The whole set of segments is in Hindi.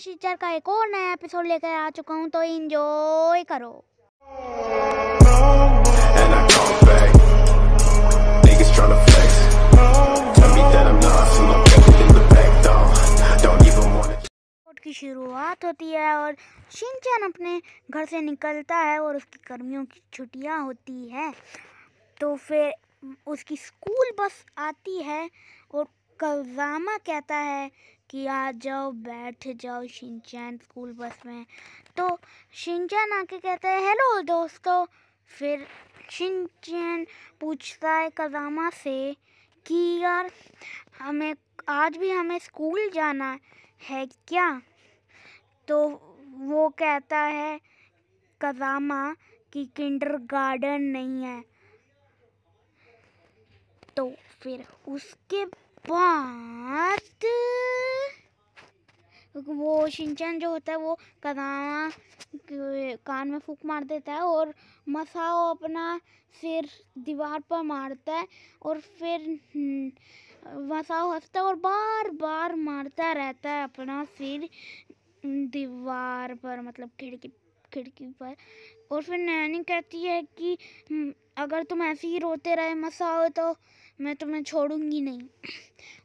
शीचर का एक और नया एपिसोड लेकर आ चुका हूँ तो इंजॉय करो की शुरुआत होती है और शिनचैन अपने घर से निकलता है और उसकी कर्मियों की छुट्टियां होती है तो फिर उसकी स्कूल बस आती है और कलजामा कहता है कि आ जाओ बैठ जाओ शिनचैन स्कूल बस में तो शिनचैन आके कहता है हेलो दोस्तों फिर शिनचैन पूछता है कलजामा से कि यार हमें आज भी हमें स्कूल जाना है क्या तो वो कहता है कजामा कि किंडर गार्डन नहीं है तो फिर उसके बात वो सिंचन जो होता है वो कदाना कान में फूक मार देता है और मसाओ अपना सिर दीवार पर मारता है और फिर मसाओ हंसता है और बार बार मारता रहता है अपना सिर दीवार पर मतलब खिड़की खिड़की पर और फिर नैनी कहती है कि अगर तुम ऐसे ही रोते रहे मसाओ तो मैं तुम्हें छोड़ूंगी नहीं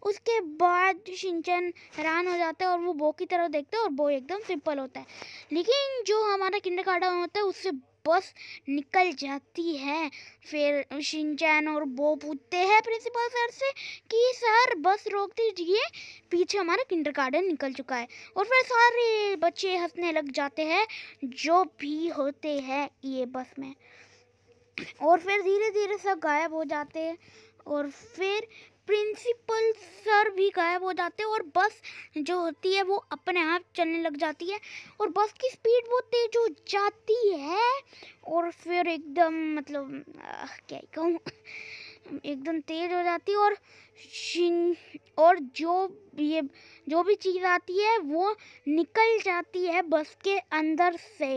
उसके बाद सिंचन हैरान हो जाता है और वो बो की तरफ देखता है और बो एकदम सिंपल होता है लेकिन जो हमारा किंडर गार्डन होता है उससे बस निकल जाती है फिर शिनचैन और बो पूछते हैं प्रिंसिपल सर से कि सर बस रोक दीजिए पीछे हमारा किंडर गार्डन निकल चुका है और फिर सारे बच्चे हंसने लग जाते हैं जो भी होते हैं ये बस में और फिर धीरे धीरे सब गायब हो जाते हैं और फिर प्रिंसिपल सर भी गायब हो जाते हैं और बस जो होती है वो अपने आप चलने लग जाती है और बस की स्पीड बहुत तेज हो जाती है और फिर एकदम मतलब आ, क्या कहूँ एकदम तेज हो जाती है और शिन और जो ये जो भी चीज़ आती है वो निकल जाती है बस के अंदर से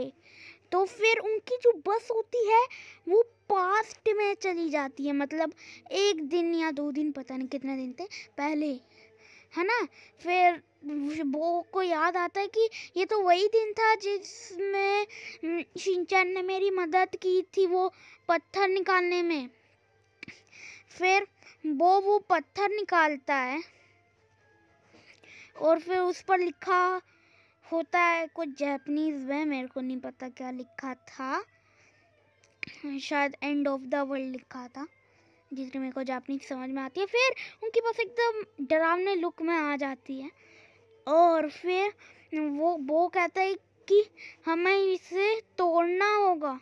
तो फिर उनकी जो बस होती है वो पास्ट में चली जाती है मतलब एक दिन या दो दिन पता नहीं कितने दिन थे पहले है ना फिर वो को याद आता है कि ये तो वही दिन था जिसमें शिंचन ने मेरी मदद की थी वो पत्थर निकालने में फिर वो वो पत्थर निकालता है और फिर उस पर लिखा होता है कुछ जैपनीज़ में मेरे को नहीं पता क्या लिखा था शायद एंड ऑफ द वर्ल्ड लिखा था जिसने मेरे को जापनीज समझ में आती है फिर उनके पास एकदम डरावने लुक में आ जाती है और फिर वो वो कहता है कि हमें इसे तोड़ना होगा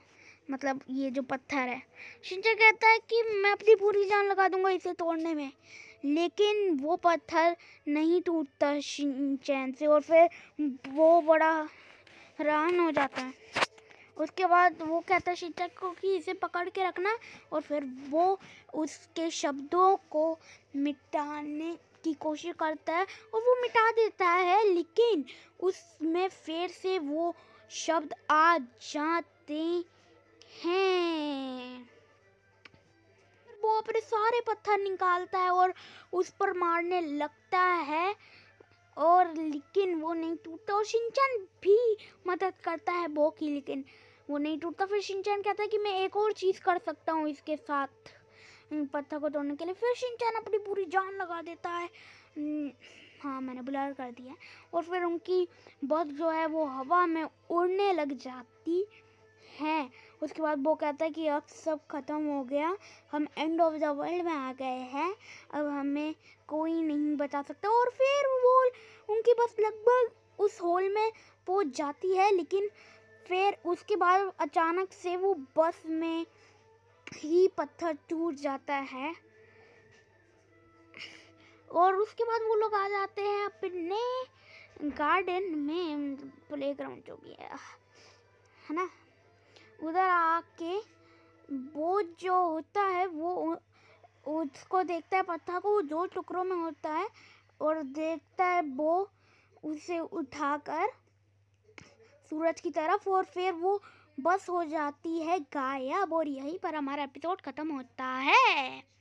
मतलब ये जो पत्थर है शिंचा कहता है कि मैं अपनी पूरी जान लगा दूंगा इसे तोड़ने में लेकिन वो पत्थर नहीं टूटता चैन से और फिर वो बड़ा हैरान हो जाता है उसके बाद वो कहता है शिक्षक को कि इसे पकड़ के रखना और फिर वो उसके शब्दों को मिटाने की कोशिश करता है और वो मिटा देता है लेकिन उसमें फिर से वो शब्द आ जाते हैं वो अपने सारे पत्थर निकालता है और उस पर मारने लगता है और लेकिन वो नहीं टूटता और सिंचन भी मदद करता है बो की लेकिन वो नहीं टूटता फिर सिंचन कहता है कि मैं एक और चीज़ कर सकता हूँ इसके साथ पत्थर को तोड़ने के लिए फिर सिंचन अपनी पूरी जान लगा देता है हाँ मैंने ब्लर कर दिया और फिर उनकी बस जो है वो हवा में उड़ने लग जाती है उसके बाद वो कहता है कि अब सब ख़त्म हो गया हम एंड ऑफ द वर्ल्ड में आ गए हैं अब हमें कोई नहीं बता सकता और फिर वो उनकी बस लगभग उस हॉल में पहुँच जाती है लेकिन फिर उसके बाद अचानक से वो बस में ही पत्थर टूट जाता है और उसके बाद वो लोग आ जाते हैं अपने गार्डन में प्ले मतलब ग्राउंड जो भी है है ना उधर आके बोझ जो होता है वो उसको देखता है पत्थर को दो टुकड़ों में होता है और देखता है वो उसे उठाकर सूरज की तरफ और फिर वो बस हो जाती है गायब और यहीं पर हमारा एपिसोड ख़त्म होता है